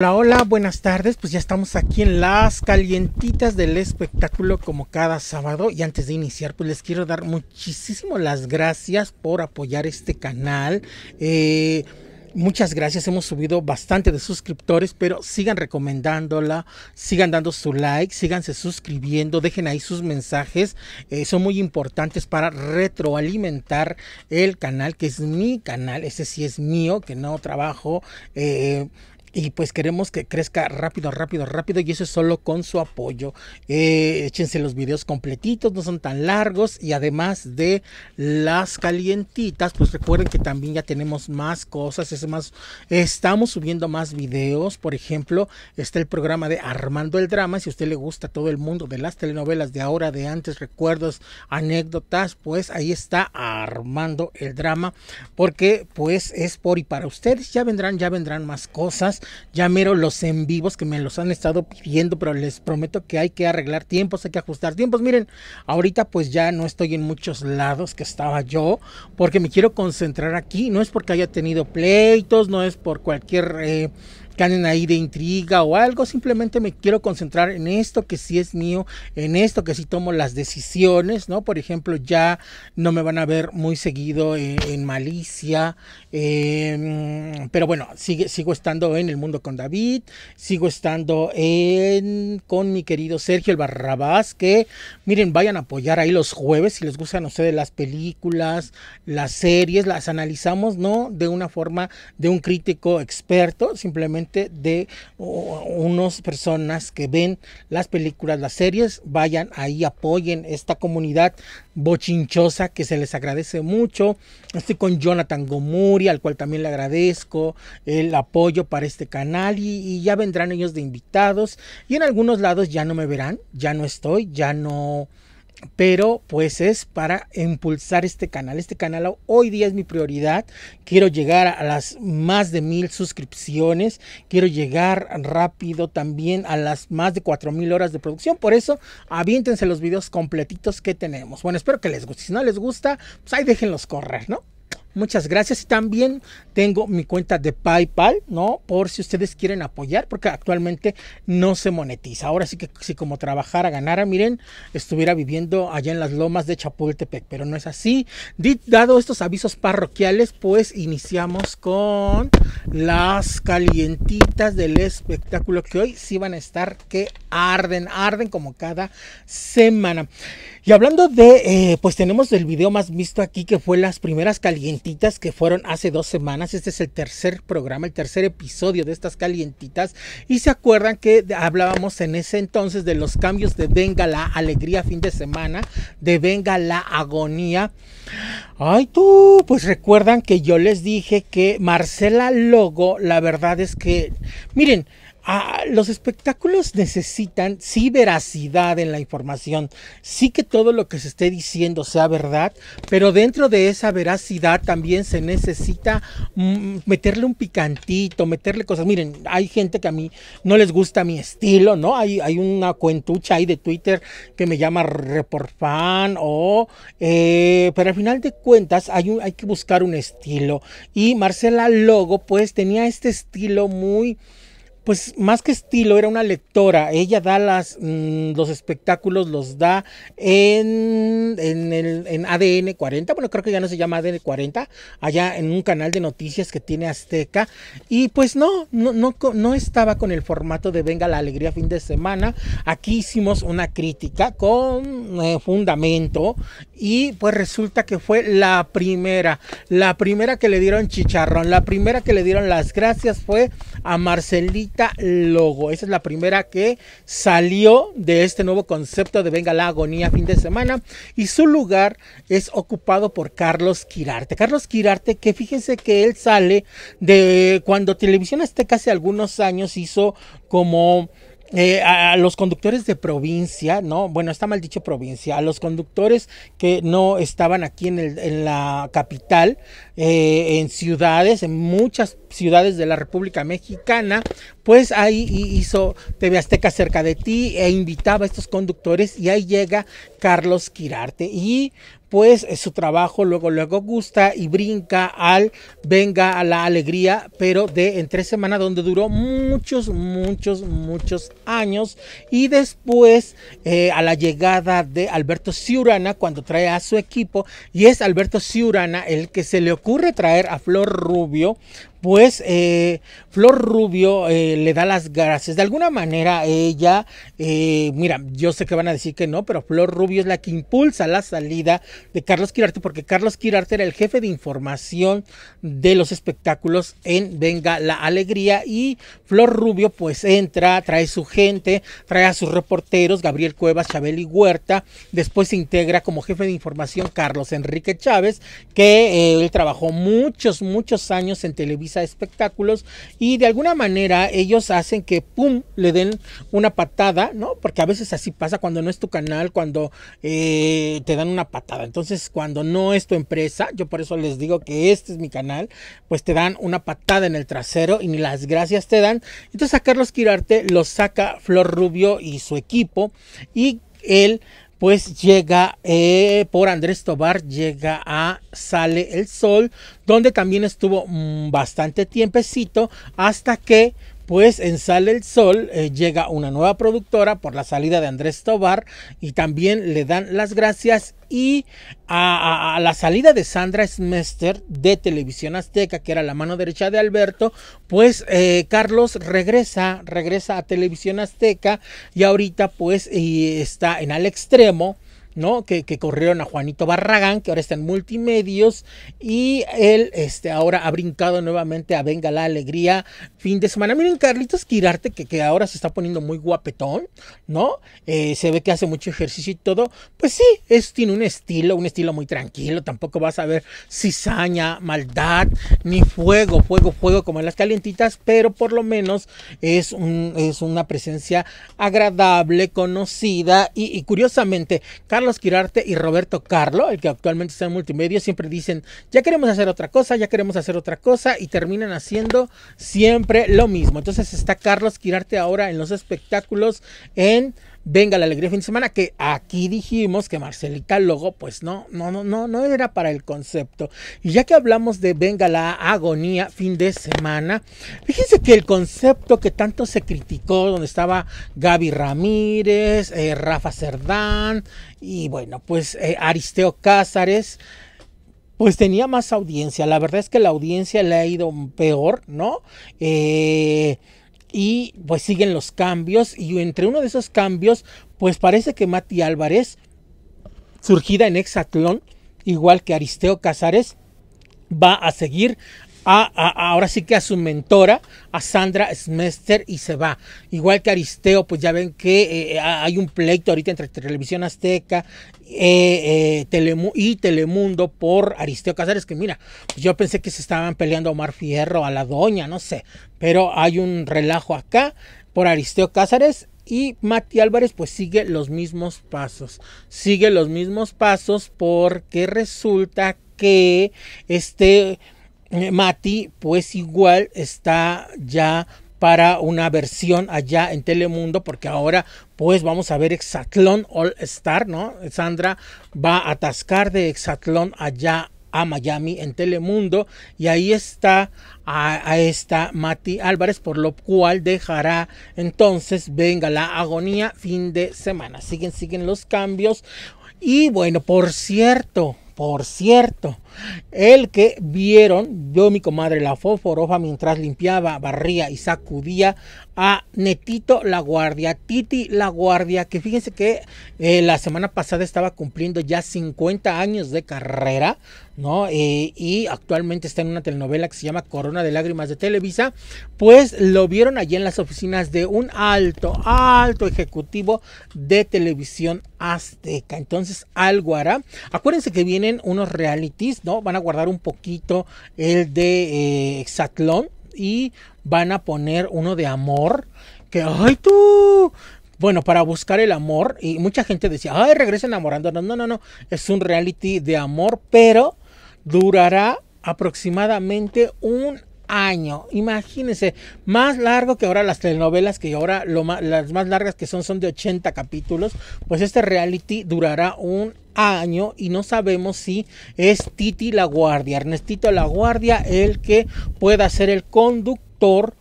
Hola, hola, buenas tardes. Pues ya estamos aquí en las calientitas del espectáculo como cada sábado. Y antes de iniciar, pues les quiero dar muchísimo las gracias por apoyar este canal. Eh, muchas gracias, hemos subido bastante de suscriptores, pero sigan recomendándola, sigan dando su like, síganse suscribiendo, dejen ahí sus mensajes, eh, son muy importantes para retroalimentar el canal, que es mi canal, ese sí es mío, que no trabajo. Eh, y pues queremos que crezca rápido, rápido, rápido. Y eso es solo con su apoyo. Eh, échense los videos completitos, no son tan largos. Y además de las calientitas, pues recuerden que también ya tenemos más cosas. Es más, estamos subiendo más videos. Por ejemplo, está el programa de Armando el Drama. Si a usted le gusta todo el mundo de las telenovelas de ahora, de antes, recuerdos, anécdotas, pues ahí está Armando el Drama. Porque pues es por y para ustedes. Ya vendrán, ya vendrán más cosas. Ya mero los en vivos que me los han estado pidiendo, pero les prometo que hay que arreglar tiempos, hay que ajustar tiempos. Miren, ahorita pues ya no estoy en muchos lados que estaba yo, porque me quiero concentrar aquí. No es porque haya tenido pleitos, no es por cualquier... Eh, canen ahí de intriga o algo, simplemente me quiero concentrar en esto que sí es mío, en esto que sí tomo las decisiones, ¿no? Por ejemplo, ya no me van a ver muy seguido eh, en, Malicia, em, pero bueno, sigue, sigo estando en El Mundo con David, sigo estando en, con mi querido Sergio el Barrabás, que miren, vayan a apoyar ahí los jueves si les gustan sé, de las películas, las series, las analizamos, no de una forma de un crítico experto, simplemente de unas personas que ven las películas, las series, vayan ahí, apoyen esta comunidad bochinchosa que se les agradece mucho. Estoy con Jonathan Gomuri, al cual también le agradezco el apoyo para este canal y ya vendrán ellos de invitados y en algunos lados ya no me verán, ya no estoy, ya no pero pues es para impulsar este canal. Este canal hoy día es mi prioridad. Quiero llegar a las más de mil suscripciones. Quiero llegar rápido también a las más de cuatro mil horas de producción. Por eso, aviéntense los videos completitos que tenemos. Bueno, espero que les guste. Si no les gusta, pues ahí déjenlos correr, ¿no? Muchas gracias. Y también tengo mi cuenta de PayPal, ¿no? Por si ustedes quieren apoyar, porque actualmente no se monetiza. Ahora sí que si como trabajara, ganara, miren, estuviera viviendo allá en las lomas de Chapultepec, pero no es así. Dado estos avisos parroquiales, pues iniciamos con las calientitas del espectáculo que hoy sí van a estar que arden, arden como cada semana. Y hablando de, eh, pues tenemos el video más visto aquí, que fue las primeras calientitas que fueron hace dos semanas. Este es el tercer programa, el tercer episodio de estas calientitas. Y se acuerdan que hablábamos en ese entonces de los cambios de Venga la Alegría fin de semana, de Venga la Agonía. Ay tú, pues recuerdan que yo les dije que Marcela Logo, la verdad es que, miren, Ah, los espectáculos necesitan sí veracidad en la información, sí que todo lo que se esté diciendo sea verdad, pero dentro de esa veracidad también se necesita mm, meterle un picantito, meterle cosas. Miren, hay gente que a mí no les gusta mi estilo, ¿no? Hay, una cuentucha ahí de Twitter que me llama fan o... Eh, pero al final de cuentas hay, hay que buscar un estilo. Y Marcela Logo pues tenía este estilo muy pues más que estilo, era una lectora. Ella da las, mm, los espectáculos, los da en, en, ADN 40, bueno, creo que ya no se llama ADN 40, allá en un canal de noticias que tiene Azteca. Y pues no, no, estaba con el formato de Venga la Alegría fin de semana. Aquí hicimos una crítica con eh, fundamento y pues resulta que fue la primera, la primera que le dieron chicharrón, la primera que le dieron las gracias fue a Marcelita Logo. Esa es la primera que salió de este nuevo concepto de Venga la Agonía fin de semana y su lugar es ocupado por Carlos Quirarte. Carlos Quirarte que fíjense que él sale de cuando Televisión Azteca hace algunos años hizo como eh, a, los conductores de provincia, ¿no? Bueno, está mal dicho provincia, a los conductores que no estaban aquí en, la capital, eh, en ciudades, en muchas ciudades de la República Mexicana, pues ahí hizo TV Azteca cerca de ti e invitaba a estos conductores y ahí llega Carlos Quirarte. Y pues su trabajo luego luego gusta y brinca al venga a la alegría pero de entre semanas donde duró muchos muchos muchos años y después eh, a la llegada de Alberto Ciurana cuando trae a su equipo y es Alberto Ciurana el que se le ocurre traer a Flor Rubio pues eh, Flor Rubio eh, le da las gracias. De alguna manera ella, eh, mira, yo sé que van a decir que no, pero Flor Rubio es la que impulsa la salida de Carlos Quirarte, porque Carlos Quirarte era el jefe de información de los espectáculos en Venga la Alegría y Flor Rubio pues entra, trae su gente, trae a sus reporteros, Gabriel Cuevas, y Huerta, después se integra como jefe de información Carlos Enrique Chávez, que él trabajó muchos, muchos años en televisión a espectáculos y de alguna manera ellos hacen que, ¡pum!, le den una patada, ¿no? Porque a veces así pasa cuando no es tu canal, cuando eh, te dan una patada. Entonces, cuando no es tu empresa, yo por eso les digo que este es mi canal, pues te dan una patada en el trasero y ni las gracias te dan. Entonces a Carlos Quirarte lo saca Flor Rubio y su equipo y él pues llega eh, por Andrés Tobar, llega a Sale el Sol, donde también estuvo mm, bastante tiempecito hasta que pues en Sale el Sol, eh, llega una nueva productora por la salida de Andrés Tobar y también le dan las gracias y a, la salida de Sandra Smester de Televisión Azteca, que era la mano derecha de Alberto, pues eh, Carlos regresa, regresa a Televisión Azteca y ahorita pues está en al extremo que, corrieron a Juanito Barragán, que ahora está en multimedios, y él este, ahora ha brincado nuevamente a Venga la Alegría, fin de semana. Miren, Carlitos Quirarte, que, que ahora se está poniendo muy guapetón, ¿no? Eh, se ve que hace mucho ejercicio y todo. Pues sí, es, tiene un estilo, un estilo muy tranquilo, tampoco vas a ver cizaña, maldad, ni fuego, fuego, fuego como en las calientitas, pero por lo menos es, es una presencia agradable, conocida, y curiosamente, Carlos Carlos Quirarte y Roberto Carlo, el que actualmente está en multimedia, siempre dicen, ya queremos hacer otra cosa, ya queremos hacer otra cosa, y terminan haciendo siempre lo mismo. Entonces está Carlos Quirarte ahora en los espectáculos en Venga la alegría fin de semana, que aquí dijimos que Marcelita Logo, pues no, no, no, no, no era para el concepto. Y ya que hablamos de Venga la agonía fin de semana, fíjense que el concepto que tanto se criticó, donde estaba Gaby Ramírez, eh, Rafa Cerdán y bueno, pues eh, Aristeo Cázares, pues tenía más audiencia. La verdad es que la audiencia le ha ido peor, ¿no? Eh y pues siguen los cambios y entre uno de esos cambios pues parece que Mati Álvarez, surgida en Hexatlón, igual que Aristeo Casares, va a seguir ahora sí que a su mentora, a Sandra Smester, y se va. Igual que Aristeo, pues ya ven que eh, eh, hay un pleito ahorita entre Televisión Azteca eh, y Telemundo por Aristeo Cáceres, que mira, pues yo pensé que se estaban peleando a Omar Fierro, a la doña, no sé, pero hay un relajo acá por Aristeo Cázares y Mati Álvarez pues sigue los mismos pasos. Sigue los mismos pasos porque resulta que este eh, Mati, pues igual está ya para una versión allá en Telemundo, porque ahora pues vamos a ver Exatlón All Star, ¿no? Sandra va a atascar de Exatlón allá a Miami en Telemundo y ahí está a, a, esta Mati Álvarez por lo cual dejará entonces venga la agonía fin de semana siguen siguen los cambios y bueno por cierto por cierto el que vieron, yo mi comadre la foforofa mientras limpiaba, barría y sacudía a Netito la guardia, Titi la guardia, que fíjense que eh, la semana pasada estaba cumpliendo ya 50 años de carrera, ¿no? Eh, y actualmente está en una telenovela que se llama Corona de Lágrimas de Televisa, pues lo vieron allí en las oficinas de un alto, alto ejecutivo de televisión azteca. Entonces algo hará. Acuérdense que vienen unos realities ¿no? Van a guardar un poquito el de eh, y van a poner uno de amor. Que, ay tú, bueno, para buscar el amor. Y mucha gente decía, ay, regresa enamorando. No, no, no, no. Es un reality de amor, pero durará aproximadamente un año. Imagínense, más largo que ahora las telenovelas, que ahora lo las más largas que son son de 80 capítulos, pues este reality durará un año y no sabemos si es Titi La Guardia, Ernestito La Guardia, el que pueda ser el conductor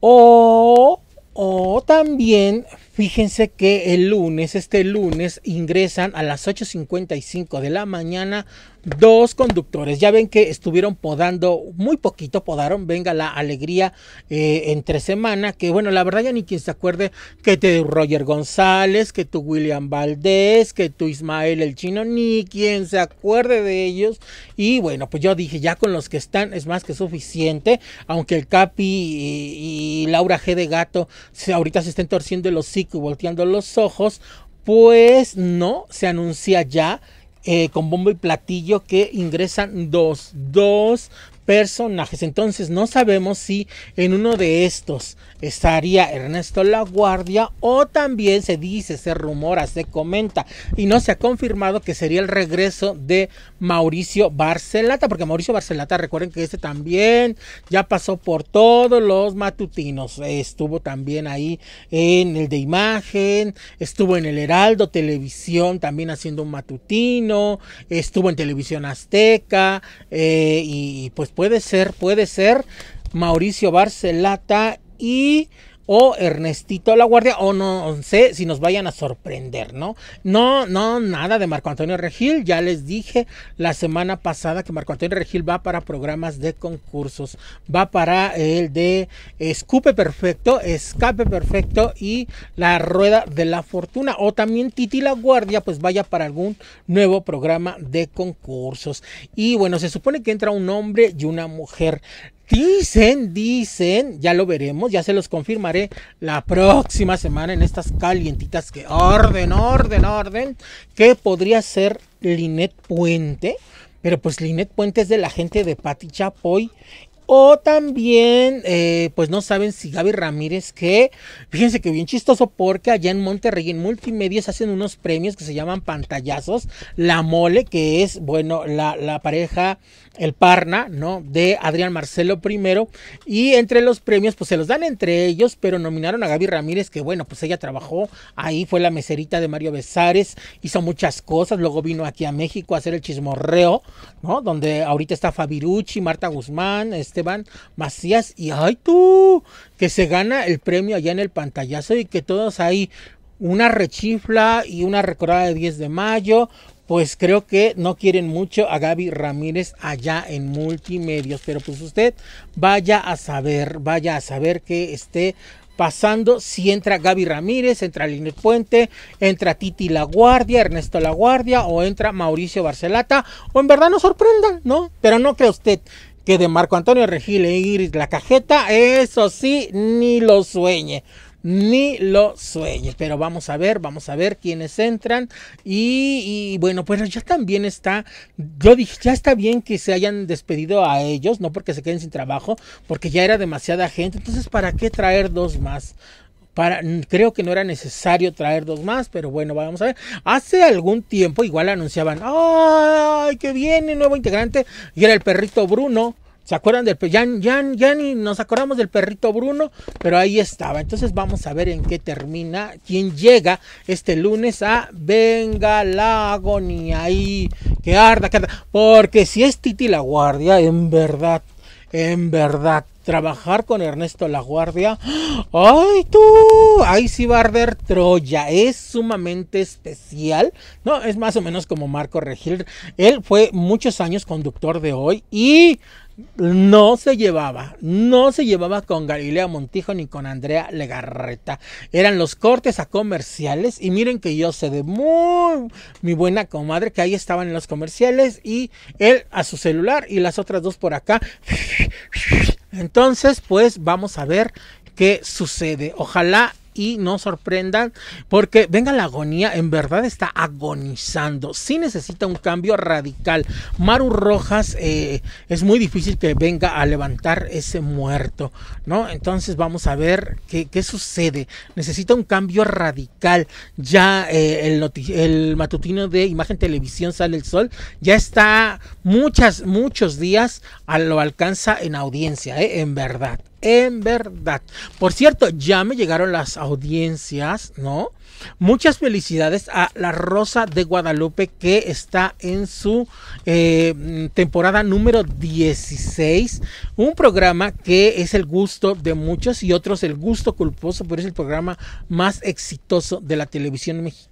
o... O también, fíjense que el lunes, este lunes, ingresan a las 8.55 de la mañana dos conductores. Ya ven que estuvieron podando muy poquito, podaron. Venga la alegría eh, entre semana. Que bueno, la verdad ya ni quien se acuerde que te Roger González, que tu William Valdés, que tu Ismael el Chino, ni quien se acuerde de ellos. Y bueno, pues yo dije, ya con los que están es más que suficiente. Aunque el Capi y, Laura G de Gato ahorita se estén torciendo el hocico y volteando los ojos. Pues no, se anuncia ya eh, con bombo y platillo que ingresan 2-2 personajes. Entonces no sabemos si en uno de estos estaría Ernesto La Guardia o también se dice, se rumora, se comenta y no se ha confirmado que sería el regreso de Mauricio Barcelata, porque Mauricio Barcelata, recuerden que este también ya pasó por todos los matutinos, estuvo también ahí en el de imagen, estuvo en el Heraldo Televisión también haciendo un matutino, estuvo en Televisión Azteca eh, y pues puede ser, puede ser Mauricio Barcelata y o Ernestito La Guardia, o no sé si nos vayan a sorprender, ¿no? No, no, nada de Marco Antonio Regil. Ya les dije la semana pasada que Marco Antonio Regil va para programas de concursos, va para el de Escupe Perfecto, Escape Perfecto y La Rueda de la Fortuna, o también Titi La Guardia, pues vaya para algún nuevo programa de concursos. Y bueno, se supone que entra un hombre y una mujer. Dicen, dicen, ya lo veremos, ya se los confirmaré la próxima semana en estas calientitas que orden, orden, orden, que podría ser Linet Puente, pero pues Linet Puente es de la gente de Pati Chapoy. O también, eh, pues no saben si Gaby Ramírez, que fíjense que bien chistoso, porque allá en Monterrey, en Multimedios, hacen unos premios que se llaman pantallazos. La mole, que es, bueno, la, la pareja el Parna, ¿no? De Adrián Marcelo primero Y entre los premios, pues se los dan entre ellos, pero nominaron a Gaby Ramírez, que bueno, pues ella trabajó ahí, fue la meserita de Mario Besares, hizo muchas cosas, luego vino aquí a México a hacer el chismorreo, ¿no? Donde ahorita está Fabirucci, Marta Guzmán, Esteban Macías, y ¡ay tú! Que se gana el premio allá en el pantallazo y que todos ahí, una rechifla y una recordada de 10 de mayo, pues creo que no quieren mucho a Gaby Ramírez allá en multimedios, pero pues usted vaya a saber, vaya a saber qué esté pasando si entra Gaby Ramírez, entra Linet Puente, entra Titi La Guardia, Ernesto La Guardia o entra Mauricio Barcelata o en verdad nos sorprenda, ¿no? Pero no cree usted que de Marco Antonio Regil e Iris La Cajeta, eso sí, ni lo sueñe ni lo sueñes. Pero vamos a ver, vamos a ver quiénes entran. Y, y bueno, pues ya también está, yo dije, ya está bien que se hayan despedido a ellos, no porque se queden sin trabajo, porque ya era demasiada gente. Entonces, ¿para qué traer dos más? Para, creo que no era necesario traer dos más, pero bueno, vamos a ver. Hace algún tiempo igual anunciaban, ¡ay, que viene nuevo integrante! Y era el perrito Bruno, ¿Se acuerdan del ya, ya, ya ni nos acordamos del perrito Bruno? Pero ahí estaba. Entonces vamos a ver en qué termina. Quién llega este lunes a Venga la agonía. Y que arda, qué arda. Porque si es Titi la Guardia, en verdad, en verdad, trabajar con Ernesto La Guardia. ¡Ay, tú! Ahí sí va a arder Troya. Es sumamente especial. No, es más o menos como Marco Regil. Él fue muchos años conductor de hoy y no se llevaba, no se llevaba con Galilea Montijo ni con Andrea Legarreta. Eran los cortes a comerciales y miren que yo sé de muy mi buena comadre que ahí estaban en los comerciales y él a su celular y las otras dos por acá. Entonces, pues vamos a ver qué sucede. Ojalá y no sorprendan porque venga la agonía, en verdad está agonizando, sí necesita un cambio radical. Maru Rojas eh, es muy difícil que venga a levantar ese muerto, ¿no? Entonces vamos a ver qué, sucede. Necesita un cambio radical. Ya eh, el, matutino de Imagen Televisión Sale el Sol ya está muchas, muchos días a lo alcanza en audiencia, ¿eh? en verdad en verdad. Por cierto, ya me llegaron las audiencias, ¿no? Muchas felicidades a La Rosa de Guadalupe que está en su eh, temporada número 16. Un programa que es el gusto de muchos y otros el gusto culposo, pero es el programa más exitoso de la televisión mexicana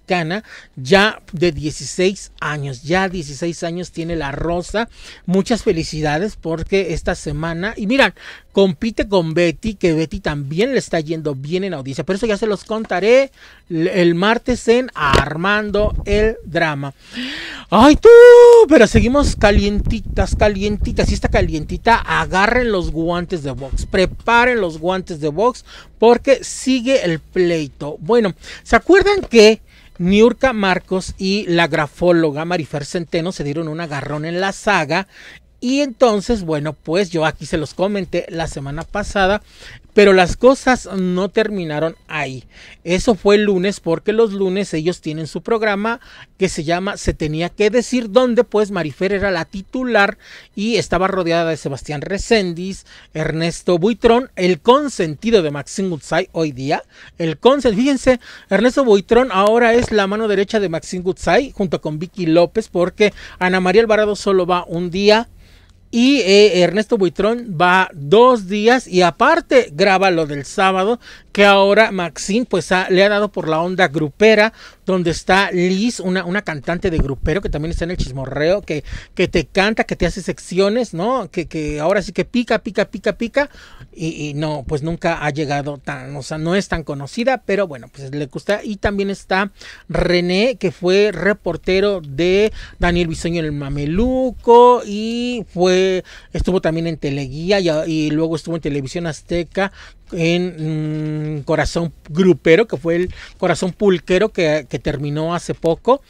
ya de 16 años, ya 16 años tiene la Rosa. Muchas felicidades porque esta semana, y miran, compite con Betty, que Betty también le está yendo bien en audiencia, pero eso ya se los contaré el martes en Armando el Drama. Ay tú, pero seguimos calientitas, calientitas, y está calientita, agarren los guantes de box, preparen los guantes de box porque sigue el pleito. Bueno, ¿se acuerdan que Niurka Marcos y la grafóloga Marifer Centeno se dieron un agarrón en la saga y entonces, bueno, pues yo aquí se los comenté la semana pasada, pero las cosas no terminaron ahí. Eso fue el lunes porque los lunes ellos tienen su programa que se llama Se tenía que decir dónde. pues Marifer era la titular y estaba rodeada de Sebastián Reséndiz, Ernesto Buitrón, el consentido de Maxine Goodside hoy día. El consentido, fíjense, Ernesto Buitrón ahora es la mano derecha de Maxine Gutsai junto con Vicky López porque Ana María Alvarado solo va un día y eh, Ernesto Buitrón va dos días y aparte graba lo del sábado que ahora Maxine pues le ha dado por la onda grupera, donde está Liz, una, una cantante de grupero que también está en el chismorreo, que, que te canta, que te hace secciones, ¿no? Que, que ahora sí que pica, pica, pica, pica, y, no, pues nunca ha llegado tan, o sea, no es tan conocida, pero bueno, pues le gusta. Y también está René, que fue reportero de Daniel Biseño en el Mameluco, y fue, estuvo también en Teleguía, y luego estuvo en Televisión Azteca, en mm, Corazón Grupero, que fue el Corazón Pulquero que, que terminó hace poco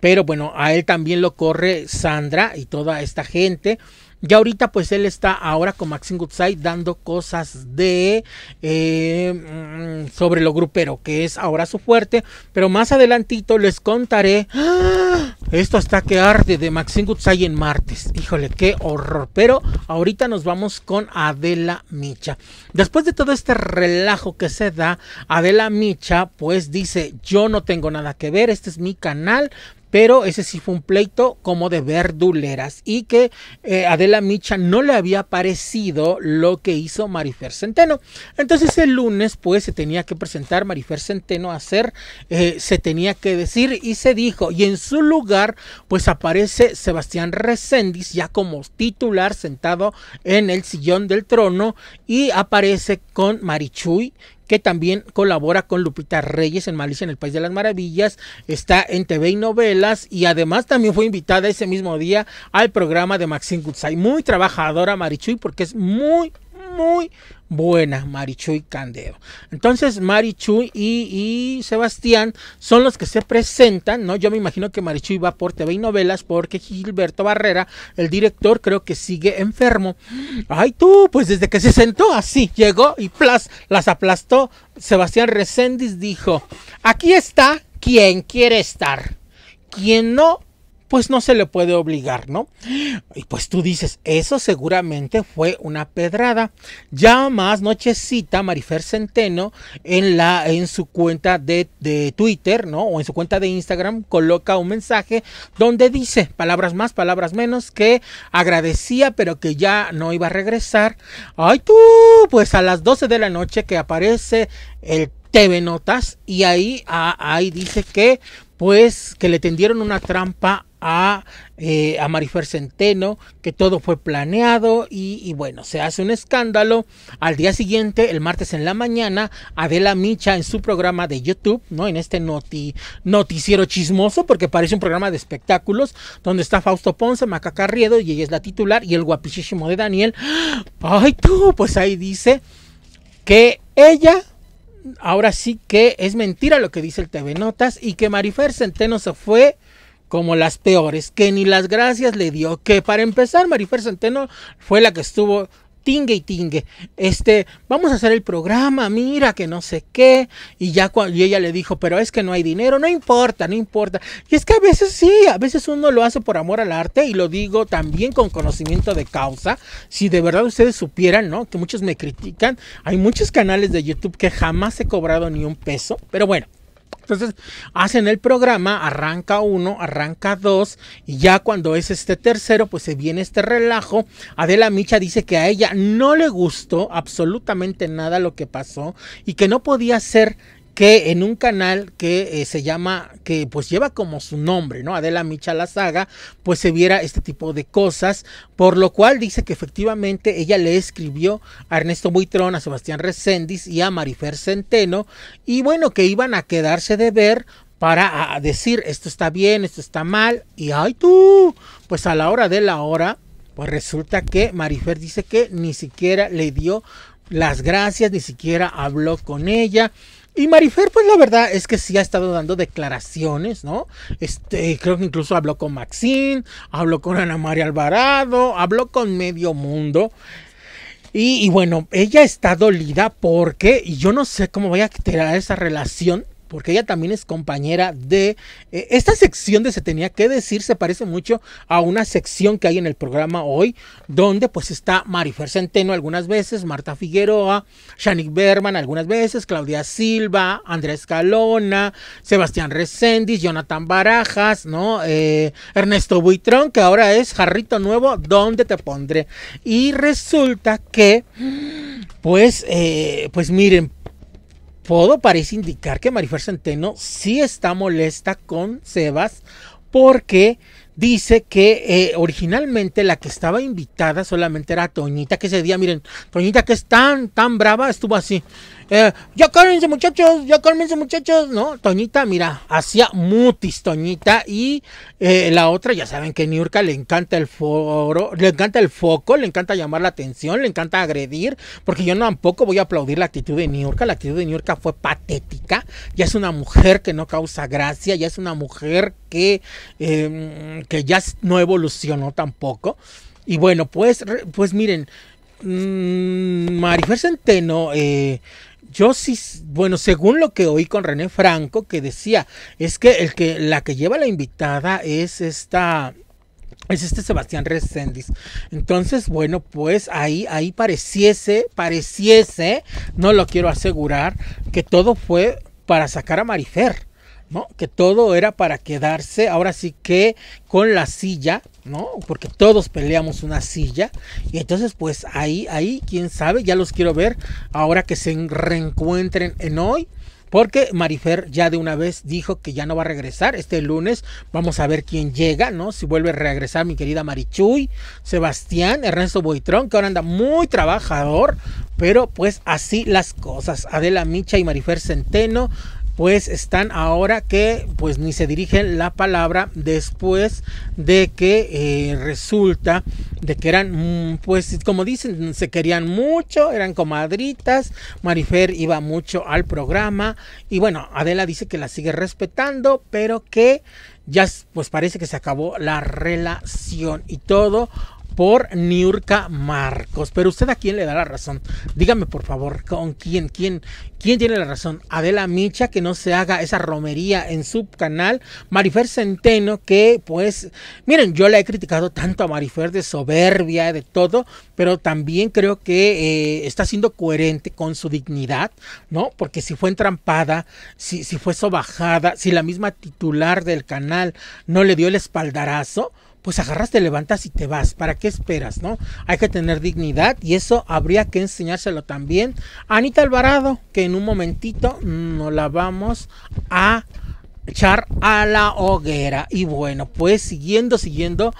pero bueno, a él también lo corre Sandra y toda esta gente. Ya ahorita pues él está ahora con Maxine Goodside dando cosas de eh, mm, sobre lo grupero, que es ahora su fuerte, pero más adelantito les contaré ¡Ah! esto hasta que arde de Maxine Goodside en martes. Híjole, qué horror, pero ahorita nos vamos con Adela Micha. Después de todo este relajo que se da, Adela Micha pues dice, "Yo no tengo nada que ver, este es mi canal, pero ese sí fue un pleito como de verduleras y que eh, Adela Micha no le había parecido lo que hizo Marifer Centeno. Entonces el lunes pues se tenía que presentar Marifer Centeno a hacer, eh, se tenía que decir y se dijo y en su lugar pues aparece Sebastián Reséndiz ya como titular sentado en el sillón del trono y aparece con Marichuy que también colabora con Lupita Reyes en Malicia en el País de las Maravillas, está en TV y novelas y además también fue invitada ese mismo día al programa de Maxine Goodside. Muy trabajadora Marichuy porque es muy, muy, buena, Marichuy Candeo. Entonces, Marichuy y, Sebastián son los que se presentan, ¿no? Yo me imagino que Marichuy va por TV y novelas porque Gilberto Barrera, el director, creo que sigue enfermo. Ay, tú, pues desde que se sentó así, llegó y plas, las aplastó. Sebastián Reséndiz dijo, aquí está quien quiere estar. Quien no pues no se le puede obligar, ¿no? Y pues tú dices, eso seguramente fue una pedrada. Ya más nochecita, Marifer Centeno en, la, en su cuenta de, Twitter, ¿no? O en su cuenta de Instagram coloca un mensaje donde dice, palabras más, palabras menos, que agradecía pero que ya no iba a regresar. Ay tú, pues a las 12 de la noche que aparece el TV Notas y ahí, ah, ahí dice que pues que le tendieron una trampa eh, a, Marifer Centeno, que todo fue planeado y, bueno, se hace un escándalo. Al día siguiente, el martes en la mañana, Adela Micha en su programa de YouTube, ¿no? En este noticiero chismoso, porque parece un programa de espectáculos, donde está Fausto Ponce, Macacarriedo y ella es la titular, y el guapísimo de Daniel. ¡Ay tú! Pues ahí dice que ella ahora sí que es mentira lo que dice el TV Notas y que Marifer Centeno se fue como las peores, que ni las gracias le dio, que para empezar Marifer Centeno fue la que estuvo tingue y tingue. Este, vamos a hacer el programa, mira que no sé qué. Y ya y ella le dijo, pero es que no hay dinero, no importa, no importa. Y es que a veces sí, a veces uno lo hace por amor al arte y lo digo también con conocimiento de causa. Si de verdad ustedes supieran, ¿no? Que muchos me critican. Hay muchos canales de YouTube que jamás he cobrado ni un peso, pero bueno. Entonces, hacen el programa, arranca uno, arranca dos, y ya cuando es este tercero, pues se viene este relajo. Adela Micha dice que a ella no le gustó absolutamente nada lo que pasó y que no podía ser que en un canal que eh, se llama, que pues lleva como su nombre, ¿no? Adela Micha la saga, pues se viera este tipo de cosas, por lo cual dice que efectivamente ella le escribió a Ernesto Buitrón, a Sebastián Reséndiz y a Marifer Centeno, y bueno, que iban a quedarse de ver para ah, decir esto está bien, esto está mal, y ay tú, pues a la hora de la hora, pues resulta que Marifer dice que ni siquiera le dio las gracias, ni siquiera habló con ella, y Marifer, pues la verdad es que sí ha estado dando declaraciones, ¿no? Este, creo que incluso habló con Maxine, habló con Ana María Alvarado, habló con medio mundo. Y, bueno, ella está dolida porque y yo no sé cómo voy a tirar esa relación porque ella también es compañera de... Eh, esta sección de Se tenía que decir se parece mucho a una sección que hay en el programa hoy, donde pues está Marifer Centeno algunas veces, Marta Figueroa, Shanik Berman algunas veces, Claudia Silva, Andrés Calona, Sebastián Reséndiz, Jonathan Barajas, ¿no? Eh, Ernesto Buitrón, que ahora es Jarrito Nuevo, ¿dónde te pondré? Y resulta que, pues, eh, pues miren, todo parece indicar que Marifer Centeno sí está molesta con Sebas porque dice que eh, originalmente la que estaba invitada solamente era Toñita, que ese día, miren, Toñita que es tan, tan brava, estuvo así. Eh, ya cálmense muchachos, ya cálmense muchachos, ¿no? Toñita, mira, hacía mutis Toñita y eh, la otra, ya saben que Niurka le encanta el foro, le encanta el foco, le encanta llamar la atención, le encanta agredir, porque yo tampoco voy a aplaudir la actitud de Niurka, la actitud de Niurka fue patética, ya es una mujer que no causa gracia, ya es una mujer que, em, que ya no evolucionó tampoco. Y bueno, pues, pues miren, mmm, Marifer Centeno, eh, yo sí, bueno, según lo que oí con René Franco, que decía, es que, el que la que lleva la invitada es esta, es este Sebastián Reséndiz. Entonces, bueno, pues ahí, ahí pareciese, pareciese, no lo quiero asegurar, que todo fue para sacar a Marifer. Que todo era para quedarse, ahora sí que con la silla, ¿no? Porque todos peleamos una silla. Y entonces, pues ahí, ahí, quién sabe, ya los quiero ver ahora que se reencuentren en hoy. Porque Marifer ya de una vez dijo que ya no va a regresar este lunes. Vamos a ver quién llega, ¿no? Si vuelve a regresar mi querida Marichuy, Sebastián, Ernesto Boitrón, que ahora anda muy trabajador. Pero pues así las cosas. Adela Micha y Marifer Centeno pues están ahora que pues ni se dirigen la palabra después de que eh, resulta de que eran mm, pues como dicen se querían mucho eran comadritas Marifer iba mucho al programa y bueno Adela dice que la sigue respetando pero que ya pues parece que se acabó la relación y todo por Niurka Marcos. Pero usted a quién le da la razón? Dígame por favor, ¿con quién? ¿Quién? ¿Quién tiene la razón? Adela Micha, que no se haga esa romería en su canal. Marifer Centeno, que pues, miren, yo le he criticado tanto a Marifer de soberbia, de todo, pero también creo que eh, está siendo coherente con su dignidad, ¿no? Porque si fue entrampada, si, si fue sobajada, si la misma titular del canal no le dio el espaldarazo, pues agarras, te levantas y te vas. ¿Para qué esperas, no? Hay que tener dignidad y eso habría que enseñárselo también a Anita Alvarado, que en un momentito nos la vamos a echar a la hoguera. Y bueno, pues siguiendo, siguiendo.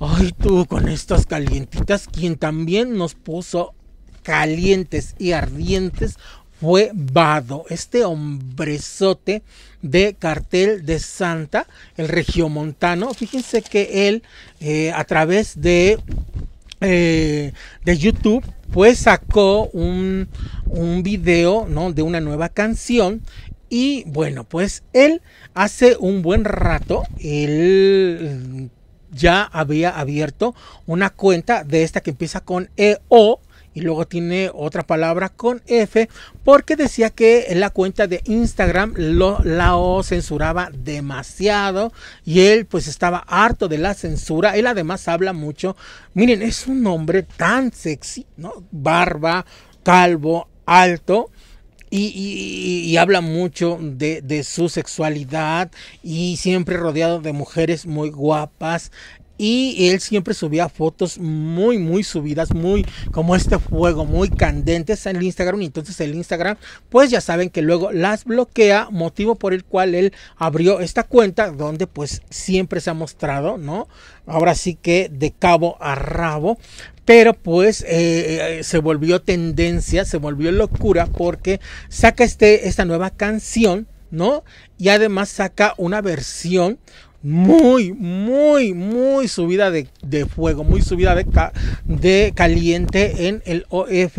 Ay, tú con estas calientitas, quien también nos puso calientes y ardientes fue Vado, este hombrezote de cartel de Santa, el regiomontano. Fíjense que él, eh, a través de, eh, de YouTube, pues sacó un, un video ¿no? de una nueva canción y bueno, pues él hace un buen rato, él mm, ya había abierto una cuenta de esta que empieza con EO y luego tiene otra palabra con F porque decía que la cuenta de Instagram lo, la censuraba demasiado y él pues estaba harto de la censura. Él además habla mucho. Miren, es un hombre tan sexy, ¿no? Barba, calvo, alto. Y, habla mucho de, de, su sexualidad y siempre rodeado de mujeres muy guapas y él siempre subía fotos muy muy subidas muy como este fuego muy candentes en el Instagram y entonces el Instagram pues ya saben que luego las bloquea motivo por el cual él abrió esta cuenta donde pues siempre se ha mostrado no ahora sí que de cabo a rabo pero pues eh, eh, se volvió tendencia se volvió locura porque saca este esta nueva canción no y además saca una versión muy, muy, muy subida de, de fuego, muy subida de, de caliente en el OF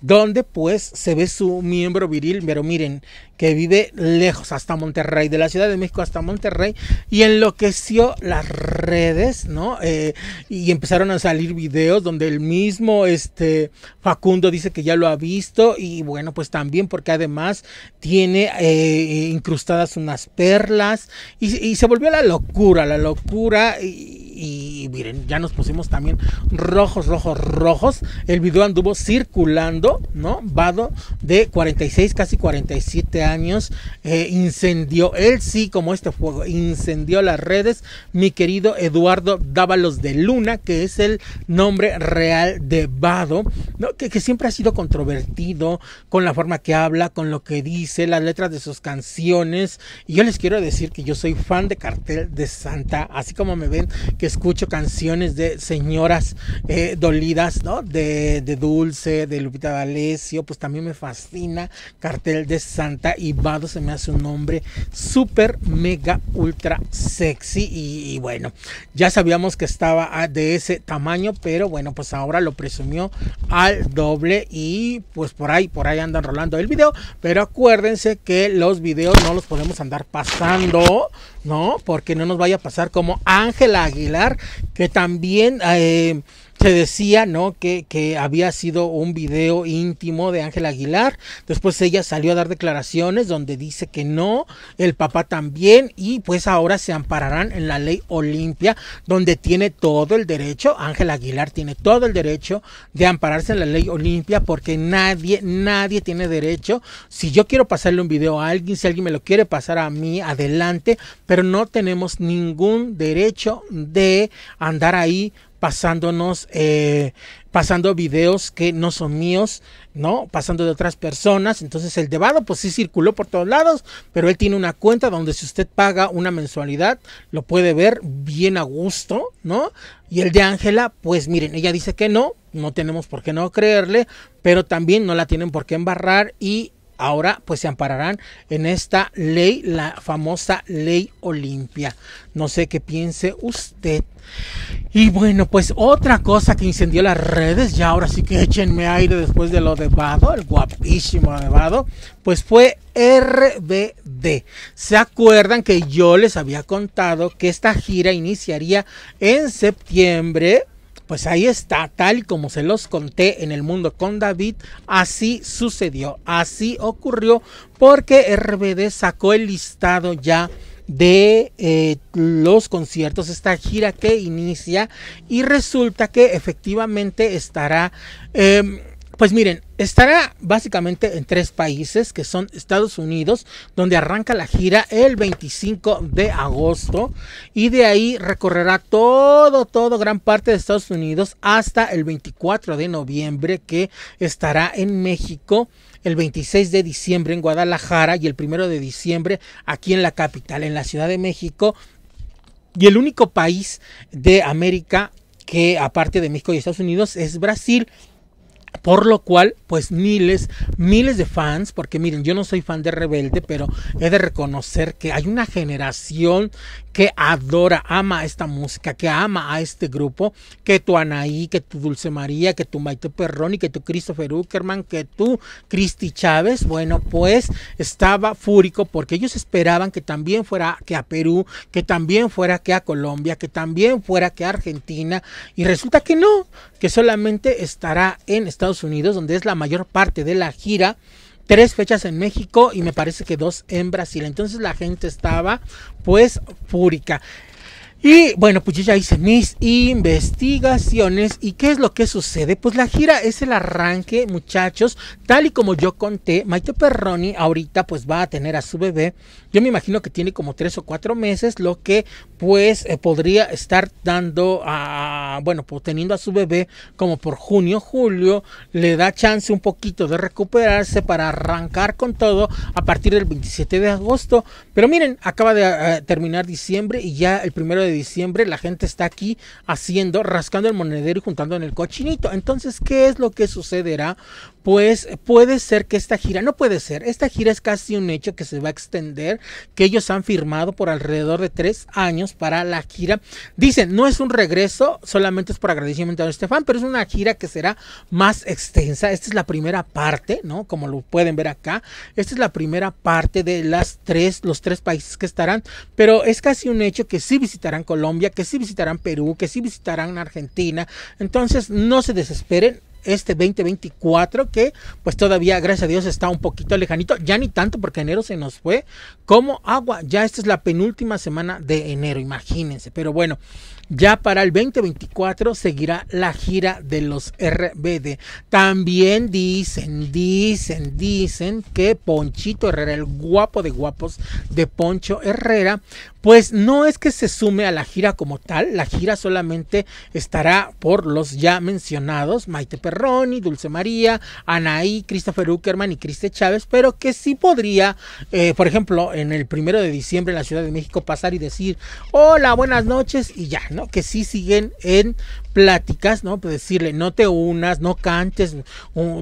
donde pues se ve su miembro viril, pero miren, que vive lejos hasta Monterrey, de la Ciudad de México hasta Monterrey, y enloqueció las redes, ¿no? Eh, y empezaron a salir videos donde el mismo este, Facundo dice que ya lo ha visto, y bueno, pues también porque además tiene eh, incrustadas unas perlas, y, y, se volvió la locura, la locura. Y, y miren, ya nos pusimos también rojos, rojos, rojos. El video anduvo circulando, ¿no? Vado de 46, casi 47 años, eh, incendió, él sí, como este fuego, incendió las redes. Mi querido Eduardo Dávalos de Luna, que es el nombre real de Vado, ¿no? que, que siempre ha sido controvertido con la forma que habla, con lo que dice, las letras de sus canciones. Y yo les quiero decir que yo soy fan de Cartel de Santa, así como me ven que escucho canciones de señoras eh, dolidas, ¿no? De, de, Dulce, de Lupita D'Alessio, pues también me fascina. Cartel de Santa y Vado se me hace un nombre súper, mega, ultra sexy. Y, bueno, ya sabíamos que estaba ah, de ese tamaño, pero bueno, pues ahora lo presumió al doble y pues por ahí, por ahí andan rolando el video. Pero acuérdense que los videos no los podemos andar pasando ¿no? Porque no nos vaya a pasar como Ángela Aguilar, que también eh, se decía, ¿no? Que, que había sido un video íntimo de Ángel Aguilar. Después ella salió a dar declaraciones donde dice que no, el papá también, y pues ahora se ampararán en la ley Olimpia, donde tiene todo el derecho, Ángel Aguilar tiene todo el derecho de ampararse en la ley Olimpia, porque nadie, nadie tiene derecho. Si yo quiero pasarle un video a alguien, si alguien me lo quiere pasar a mí, adelante, pero no tenemos ningún derecho de andar ahí pasándonos, eh, pasando videos que no son míos, ¿no? Pasando de otras personas. Entonces el debado pues sí circuló por todos lados, pero él tiene una cuenta donde si usted paga una mensualidad, lo puede ver bien a gusto, ¿no? Y el de Ángela, pues miren, ella dice que no, no tenemos por qué no creerle, pero también no la tienen por qué embarrar y Ahora pues se ampararán en esta ley, la famosa ley Olimpia. No sé qué piense usted. Y bueno, pues otra cosa que incendió las redes, ya ahora sí que échenme aire después de lo de Vado, el guapísimo de pues fue RBD. ¿Se acuerdan que yo les había contado que esta gira iniciaría en septiembre? Pues ahí está, tal como se los conté en el mundo con David, así sucedió, así ocurrió, porque RBD sacó el listado ya de eh, los conciertos, esta gira que inicia y resulta que efectivamente estará em, pues miren, estará básicamente en tres países, que son Estados Unidos, donde arranca la gira el 25 de agosto, y de ahí recorrerá todo, todo, gran parte de Estados Unidos hasta el 24 de noviembre, que estará en México el 26 de diciembre en Guadalajara y el 1 de diciembre aquí en la capital, en la Ciudad de México. Y el único país de América que, aparte de México y Estados Unidos, es Brasil por lo cual, pues miles, miles de fans, porque miren, yo no soy fan de Rebelde, pero he de reconocer que hay una generación que adora, ama esta música, que ama a este grupo, que tu Anaí, que tu Dulce María, que tu Maite Perroni, que tu Christopher Uckerman, que tu Cristi Chávez, bueno, pues estaba fúrico porque ellos esperaban que también fuera que a Perú, que también fuera que a Colombia, que también fuera que a Argentina, y resulta que no, que solamente estará en Estados Unidos, donde es la mayor parte de la gira tres fechas en México y me parece que dos en Brasil. Entonces la gente estaba pues fúrica. Y bueno, pues yo ya hice mis investigaciones y qué es lo que sucede. Pues la gira es el arranque, muchachos. Tal y como yo conté, Maite Perroni ahorita pues va a tener a su bebé. Yo me imagino que tiene como tres o cuatro meses, lo que pues eh, podría estar dando a, bueno, pues teniendo a su bebé como por junio, julio. Le da chance un poquito de recuperarse para arrancar con todo a partir del 27 de agosto. Pero miren, acaba de eh, terminar diciembre y ya el primero de diciembre la gente está aquí haciendo, rascando el monedero y juntando en el cochinito. Entonces, ¿qué es lo que sucederá? Pues puede ser que esta gira, no puede ser, esta gira es casi un hecho que se va a extender, que ellos han firmado por alrededor de tres años para la gira. Dicen, no es un regreso, solamente es por agradecimiento a Estefan, pero es una gira que será más extensa. Esta es la primera parte, ¿no? Como lo pueden ver acá, esta es la primera parte de las tres, los tres países que estarán, pero es casi un hecho que sí visitarán Colombia, que sí visitarán Perú, que sí visitarán Argentina. Entonces, no se desesperen, este 2024 que pues todavía gracias a Dios está un poquito lejanito, ya ni tanto porque enero se nos fue como agua, ya esta es la penúltima semana de enero, imagínense, pero bueno, ya para el 2024 seguirá la gira de los RBD. También dicen, dicen, dicen que Ponchito Herrera, el guapo de guapos de Poncho Herrera, pues no es que se sume a la gira como tal, la gira solamente estará por los ya mencionados Maite Perroni, Dulce María, Anaí, Christopher Uckerman y Criste Chávez, pero que sí podría, eh, por ejemplo, en el primero de diciembre en la Ciudad de México pasar y decir, hola, buenas noches y ya, que sí siguen en pláticas, ¿no? Pues decirle, no te unas, no cantes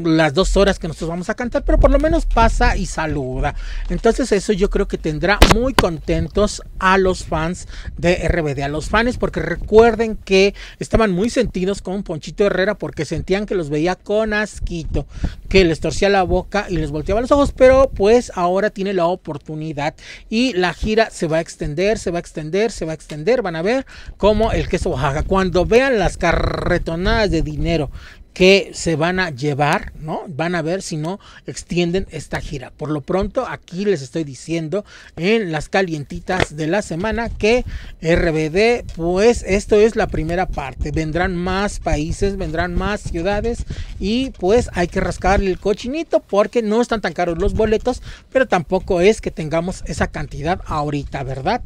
las dos horas que nosotros vamos a cantar, pero por lo menos pasa y saluda. Entonces eso yo creo que tendrá muy contentos a los fans de RBD, a los fans, porque recuerden que estaban muy sentidos con Ponchito Herrera porque sentían que los veía con asquito, que les torcía la boca y les volteaba los ojos, pero pues ahora tiene la oportunidad y la gira se va a extender, se va a extender, se va a extender, van a ver cómo el queso Oaxaca. Cuando vean las retonadas de dinero que se van a llevar, ¿no? Van a ver si no extienden esta gira. Por lo pronto, aquí les estoy diciendo en las calientitas de la semana que RBD, pues esto es la primera parte. Vendrán más países, vendrán más ciudades y pues hay que rascarle el cochinito porque no están tan caros los boletos, pero tampoco es que tengamos esa cantidad ahorita, ¿verdad?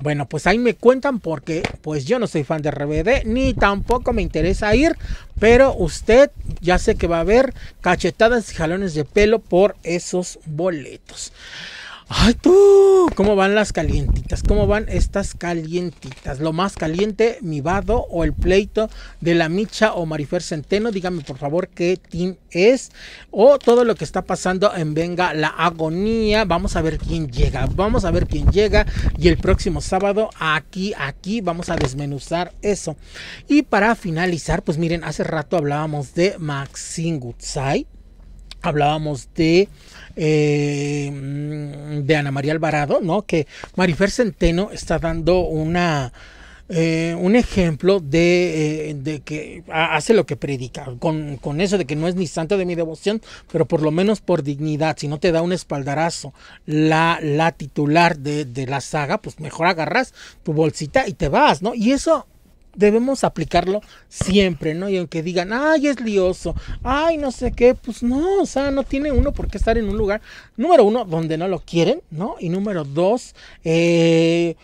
Bueno, pues ahí me cuentan porque pues yo no soy fan de RBD ni tampoco me interesa ir, pero ustedes usted ya sé que va a haber cachetadas y jalones de pelo por esos boletos. Ay, tú, ¿cómo van las calientitas? ¿Cómo van estas calientitas? Lo más caliente, mi vado o el pleito de la Micha o Marifer Centeno. Dígame por favor qué team es. O todo lo que está pasando en Venga la Agonía. Vamos a ver quién llega. Vamos a ver quién llega. Y el próximo sábado, aquí, aquí, vamos a desmenuzar eso. Y para finalizar, pues miren, hace rato hablábamos de Maxine Goodside. Hablábamos de eh, de Ana María Alvarado, ¿no? Que Marifer Centeno está dando una eh, un ejemplo de, eh, que hace lo que predica, con, eso de que no es ni santo de mi devoción, pero por lo menos por dignidad, si no te da un espaldarazo la, la titular de, de la saga, pues mejor agarras tu bolsita y te vas, ¿no? Y eso debemos aplicarlo siempre, ¿no? Y aunque digan, ay, es lioso, ay, no sé qué, pues no, o sea, no tiene uno por qué estar en un lugar, número uno, donde no lo quieren, ¿no? Y número dos, eh,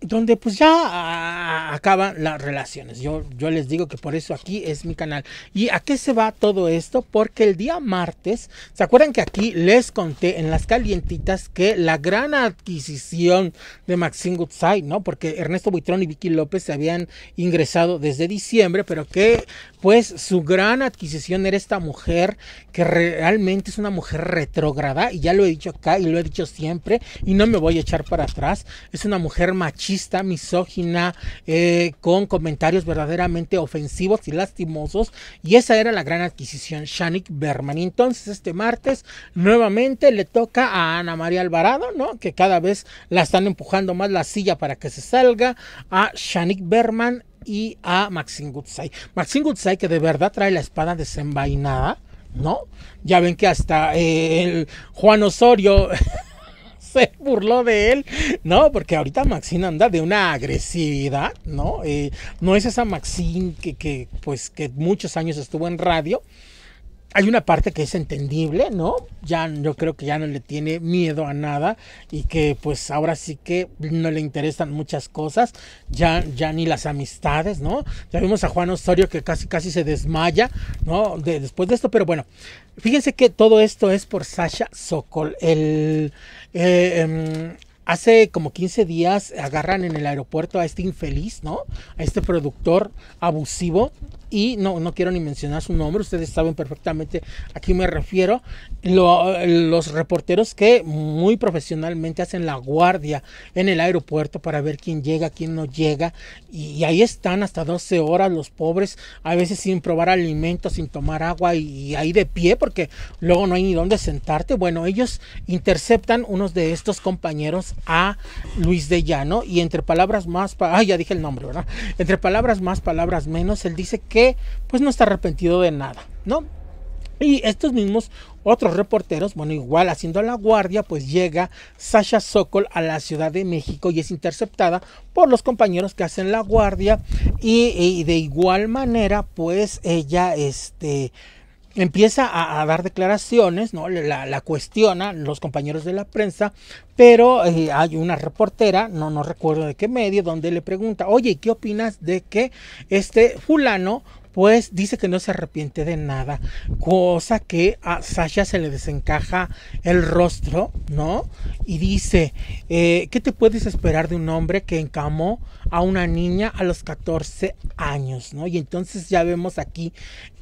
donde pues ya acaban las relaciones. Yo, yo les digo que por eso aquí es mi canal. ¿Y a qué se va todo esto? Porque el día martes, ¿se acuerdan que aquí les conté en las calientitas que la gran adquisición de Maxine Goodside, ¿no? Porque Ernesto Buitrón y Vicky López se habían ingresado desde diciembre, pero que pues su gran adquisición era esta mujer que realmente es una mujer retrógrada y ya lo he dicho acá y lo he dicho siempre y no me voy a echar para atrás. Es una mujer machista, misógina, eh, con comentarios verdaderamente ofensivos y lastimosos y esa era la gran adquisición Shanik Berman. Y entonces este martes nuevamente le toca a Ana María Alvarado, ¿no? Que cada vez la están empujando más la silla para que se salga a Shanik Berman y a Maxine Goodside. Maxine Goodside que de verdad trae la espada desenvainada, ¿no? Ya ven que hasta eh, el Juan Osorio se burló de él, ¿no? Porque ahorita Maxine anda de una agresividad, ¿no? Eh, no es esa Maxine que, que, pues, que muchos años estuvo en radio, hay una parte que es entendible, ¿no? Ya yo creo que ya no le tiene miedo a nada y que pues ahora sí que no le interesan muchas cosas, ya ya ni las amistades, ¿no? Ya vimos a Juan Osorio que casi casi se desmaya, ¿no? después de esto, pero bueno, fíjense que todo esto es por Sasha Sokol, el eh, em, Hace como 15 días agarran en el aeropuerto a este infeliz, ¿no? A este productor abusivo y no, quiero ni mencionar su nombre, ustedes saben perfectamente a quién me refiero, los reporteros que muy profesionalmente hacen la guardia en el aeropuerto para ver quién llega, quién no llega, y, ahí están hasta 12 horas los pobres, a veces sin probar alimentos, sin tomar agua y, ahí de pie porque luego no hay ni dónde sentarte. Bueno, ellos interceptan unos de estos compañeros a Luis de Llano y entre palabras más, ya dije el nombre, ¿verdad? Entre palabras más, palabras menos, él dice que pues no está arrepentido de nada, ¿no? Y estos mismos otros reporteros, bueno, igual haciendo la guardia, pues llega Sasha Sokol a la Ciudad de México y es interceptada por los compañeros que hacen la guardia y de igual manera, pues ella, este, empieza a, dar declaraciones, ¿no? La, cuestionan cuestiona los compañeros de la prensa, pero eh, hay una reportera, no, no recuerdo de qué medio, donde le pregunta, oye, ¿qué opinas de que este fulano pues dice que no se arrepiente de nada, cosa que a Sasha se le desencaja el rostro, ¿no? Y dice, eh, ¿qué te puedes esperar de un hombre que encamó a una niña a los 14 años, ¿no? Y entonces ya vemos aquí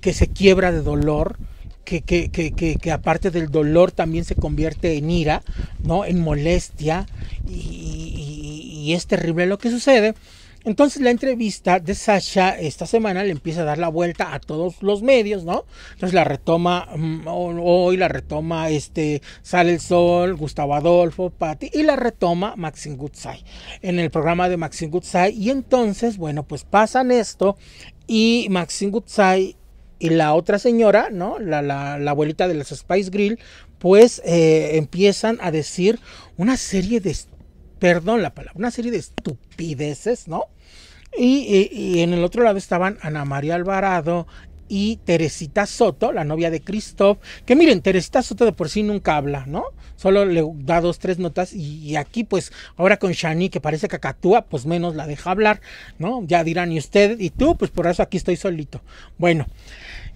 que se quiebra de dolor. Que, que, que, que, aparte del dolor también se convierte en ira, ¿no? En molestia y es terrible lo que sucede. Entonces la entrevista de Sasha esta semana le empieza a dar la vuelta a todos los medios, ¿no? Entonces la retoma mm, hoy, la retoma este Sale el Sol, Gustavo Adolfo, Patti y la retoma Maxine Goodside en el programa de Maxine Goodside y entonces, bueno, pues pasan esto y Maxine Goodside y la otra señora, ¿no? La, abuelita de los Spice Grill, pues eh, empiezan a decir una serie de, perdón la palabra, una serie de estupideces, ¿no? Y, en el otro lado estaban Ana María Alvarado y Teresita Soto, la novia de Christoph, que miren, Teresita Soto de por sí nunca habla, ¿no? Solo le da dos, tres notas y, aquí pues ahora con Shani que parece cacatúa, pues menos la deja hablar, ¿no? Ya dirán, ¿y usted? ¿Y tú? Pues por eso aquí estoy solito. Bueno.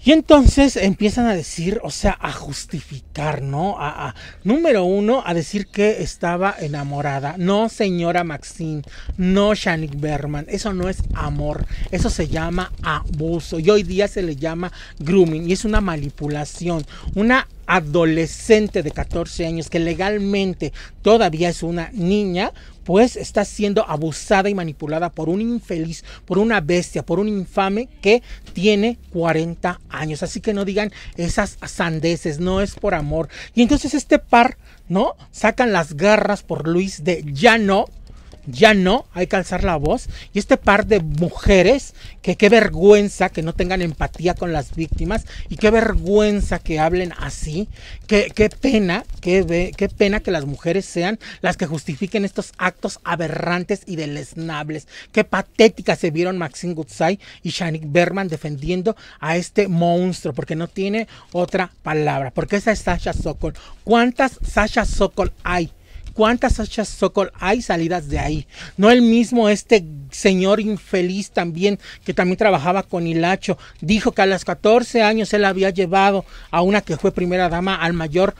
Y entonces empiezan a decir, o sea, a justificar, ¿no? A, a, número uno, a decir que estaba enamorada. No, señora Maxine, no, Shani Berman. Eso no es amor. Eso se llama abuso. Y hoy día se le llama grooming y es una manipulación, una adolescente de 14 años que legalmente todavía es una niña, pues está siendo abusada y manipulada por un infeliz, por una bestia, por un infame que tiene 40 años. Así que no digan esas sandeces, no es por amor. Y entonces este par, ¿no? Sacan las garras por Luis de ya no ya no, hay que alzar la voz. Y este par de mujeres, que qué vergüenza que no tengan empatía con las víctimas y qué vergüenza que hablen así, qué, pena, qué, qué pena que las mujeres sean las que justifiquen estos actos aberrantes y deleznables. Qué patética se vieron Maxine Gutsai y Shanik Berman defendiendo a este monstruo, porque no tiene otra palabra, porque esa es Sasha Sokol. ¿Cuántas Sasha Sokol hay? ¿Cuántas hachas socol hay salidas de ahí? No el mismo este señor infeliz también, que también trabajaba con Hilacho, dijo que a los 14 años él había llevado a una que fue primera dama al mayor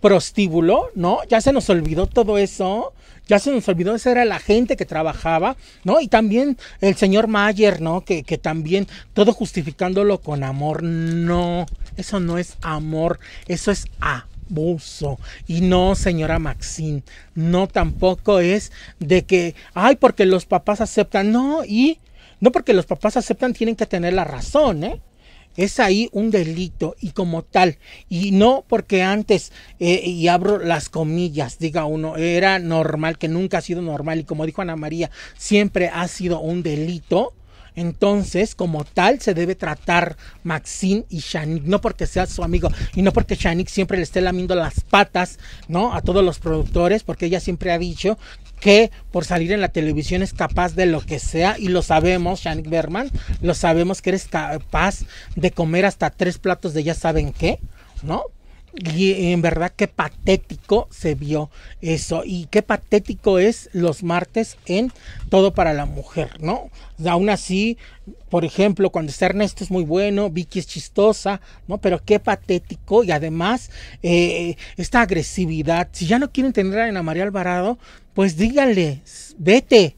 prostíbulo, ¿no? Ya se nos olvidó todo eso. Ya se nos olvidó, esa era la gente que trabajaba, ¿no? Y también el señor Mayer, ¿no? Que, que también todo justificándolo con amor. No, eso no es amor, eso es amor abuso. Y no, señora Maxine, no tampoco es de que, ay, porque los papás aceptan. No, y no porque los papás aceptan tienen que tener la razón, ¿eh? Es ahí un delito y como tal, y no porque antes, eh, y abro las comillas, diga uno, era normal, que nunca ha sido normal, y como dijo Ana María, siempre ha sido un delito, entonces, como tal, se debe tratar Maxine y Shanik, no porque sea su amigo y no porque Shanik siempre le esté lamiendo las patas, ¿no? A todos los productores, porque ella siempre ha dicho que por salir en la televisión es capaz de lo que sea y lo sabemos, Shanik Berman, lo sabemos que eres capaz de comer hasta tres platos de ya saben qué, ¿no? Y en verdad qué patético se vio eso. Y qué patético es los martes en Todo para la Mujer, ¿no? Aún así, por ejemplo, cuando está Ernesto es muy bueno, Vicky es chistosa, ¿no? Pero qué patético y además eh, esta agresividad. Si ya no quieren tener a Ana María Alvarado, pues díganle, vete,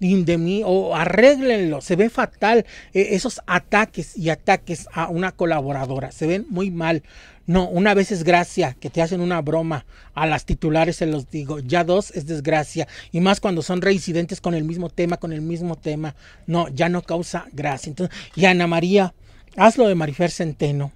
mí o arréglenlo, se ve fatal eh, esos ataques y ataques a una colaboradora, se ven muy mal. No, una vez es gracia, que te hacen una broma. A las titulares se los digo. Ya dos es desgracia. Y más cuando son reincidentes con el mismo tema, con el mismo tema. No, ya no causa gracia. Entonces, y Ana María, hazlo de Marifer Centeno.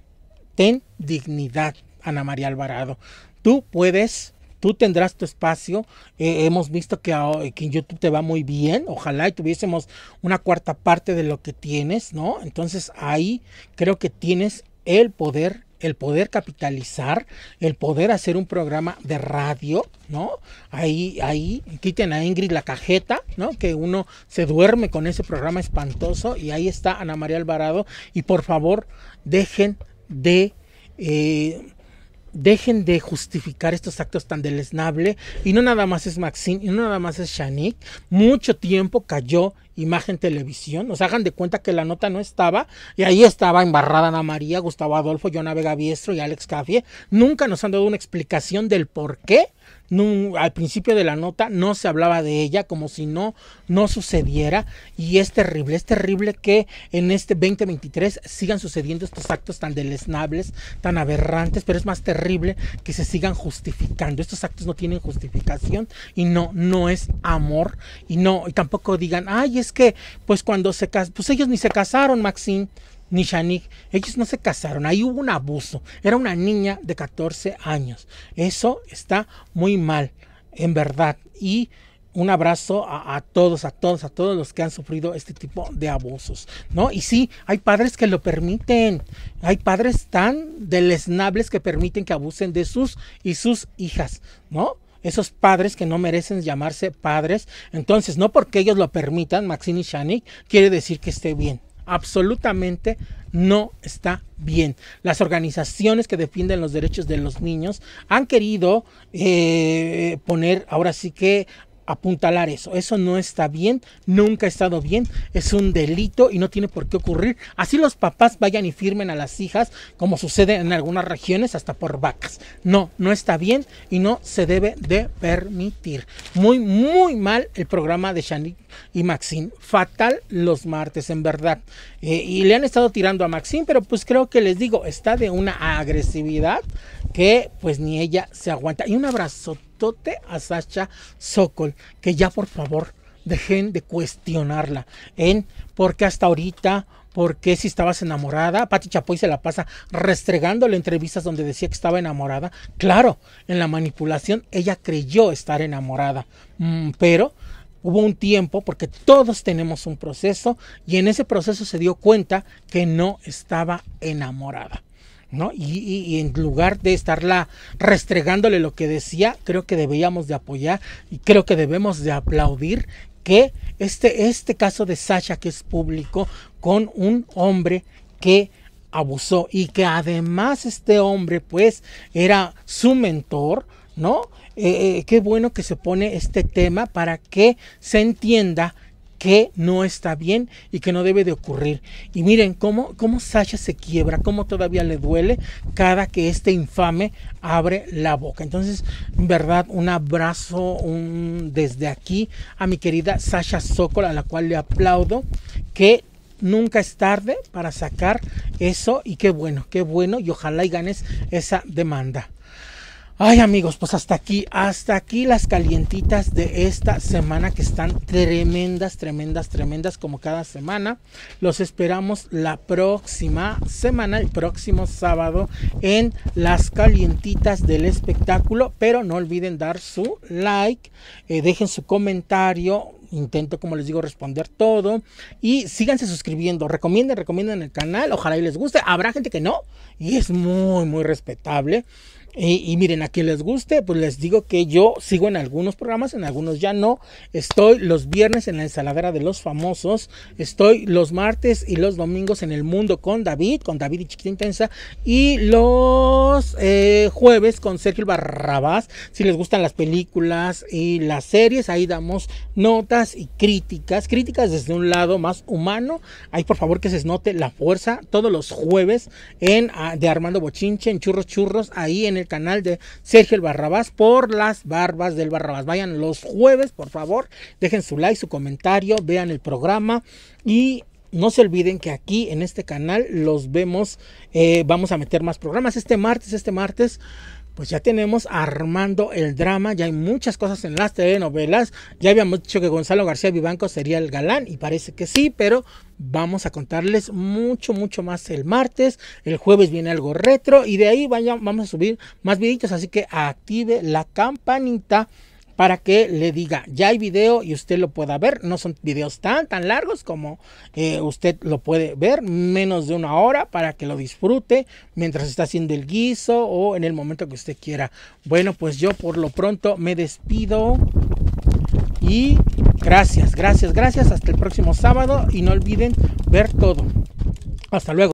Ten dignidad, Ana María Alvarado. Tú puedes tú tendrás tu espacio. Eh, hemos visto que, en YouTube te va muy bien. Ojalá y tuviésemos una cuarta parte de lo que tienes, ¿no? Entonces ahí creo que tienes el poder el poder capitalizar, el poder hacer un programa de radio, ¿no? Ahí, ahí, quiten a Ingrid la cajeta, ¿no? Que uno se duerme con ese programa espantoso y ahí está Ana María Alvarado y por favor dejen de... Eh, dejen de justificar estos actos tan deleznable Y no nada más es Maxine, y no nada más es Shanik. Mucho tiempo cayó imagen televisión. Nos hagan de cuenta que la nota no estaba. Y ahí estaba embarrada Ana María, Gustavo Adolfo, Jonah Vega Biestro y Alex Cafie. Nunca nos han dado una explicación del por qué al principio de la nota no se hablaba de ella, como si no, no sucediera. Y es terrible, es terrible que en este 2023 sigan sucediendo estos actos tan deleznables, tan aberrantes, pero es más terrible que se sigan justificando. Estos actos no tienen justificación y no, no es amor. Y no, y tampoco digan, ay, es que, pues cuando se casan, pues ellos ni se casaron, Maxine ni ellos no se casaron, ahí hubo un abuso, era una niña de 14 años, eso está muy mal, en verdad, y un abrazo a, todos, a todos, a todos los que han sufrido este tipo de abusos, ¿no? Y sí, hay padres que lo permiten, hay padres tan deleznables que permiten que abusen de sus y sus hijas, ¿no? Esos padres que no merecen llamarse padres, entonces no porque ellos lo permitan, Maxine y Shanik, quiere decir que esté bien absolutamente no está bien. Las organizaciones que defienden los derechos de los niños han querido eh, poner ahora sí que apuntalar eso. Eso no está bien, nunca ha estado bien, es un delito y no tiene por qué ocurrir. Así los papás vayan y firmen a las hijas, como sucede en algunas regiones, hasta por vacas. No, no está bien y no se debe de permitir. Muy, muy mal el programa de Shani y Maxine. Fatal los martes, en verdad. Eh, y le han estado tirando a Maxine, pero pues creo que les digo, está de una agresividad que pues ni ella se aguanta. Y un abrazo tote a Sasha Sokol, que ya por favor dejen de cuestionarla en porque hasta ahorita porque si estabas enamorada? Pati Chapoy se la pasa restregándole entrevistas donde decía que estaba enamorada. Claro, en la manipulación ella creyó estar enamorada, mm, pero hubo un tiempo, porque todos tenemos un proceso, y en ese proceso se dio cuenta que no estaba enamorada. Y, en lugar de estarla restregándole lo que decía, creo que debíamos de apoyar y creo que debemos de aplaudir que este, este caso de Sasha que es público con un hombre que abusó y que además este hombre pues era su mentor, ¿no? Eh, eh, qué bueno que se pone este tema para que se entienda que no está bien y que no debe de ocurrir. Y miren cómo, cómo Sasha se quiebra, cómo todavía le duele cada que este infame abre la boca. Entonces, en verdad, un abrazo desde aquí a mi querida Sasha Sokol, a la cual le aplaudo, que nunca es tarde para sacar eso y qué bueno, qué bueno y ojalá y ganes esa demanda. Ay amigos, pues hasta aquí, hasta aquí las calientitas de esta semana que están tremendas, tremendas, tremendas como cada semana. Los esperamos la próxima semana, el próximo sábado, en las calientitas del espectáculo. Pero no olviden dar su like, eh, dejen su comentario, intento, como les digo, responder todo. Y síganse suscribiendo, recomienden, recomienden el canal, ojalá y les guste. Habrá gente que no, y es muy, muy respetable. Y, miren, a quien les guste, pues les digo que yo sigo en algunos programas, en algunos ya no. Estoy los viernes en la ensaladera de los famosos. Estoy los martes y los domingos en el mundo con David, con David y Chiquita Intensa. Y los eh, jueves con Sergio Barrabás. Si les gustan las películas y las series, ahí damos notas y críticas. Críticas desde un lado más humano. Ahí por favor que se note la fuerza todos los jueves en ah, de Armando Bochinche, en Churros Churros, ahí en el canal de Sergio el Barrabás por las barbas del Barrabás. Vayan los jueves, por favor, dejen su like, su comentario, vean el programa y no se olviden que aquí en este canal los vemos, eh, vamos a meter más programas este martes, este martes pues ya tenemos armando el drama, ya hay muchas cosas en las telenovelas, ya habíamos dicho que Gonzalo García Vivanco sería el galán y parece que sí, pero vamos a contarles mucho, mucho más el martes, el jueves viene algo retro y de ahí vaya, vamos a subir más videitos, así que active la campanita para que le diga, ya hay video y usted lo pueda ver. No son videos tan, tan largos como eh, usted lo puede ver, menos de una hora para que lo disfrute mientras está haciendo el guiso o en el momento que usted quiera. Bueno, pues yo por lo pronto me despido y gracias, gracias, gracias. Hasta el próximo sábado y no olviden ver todo. Hasta luego.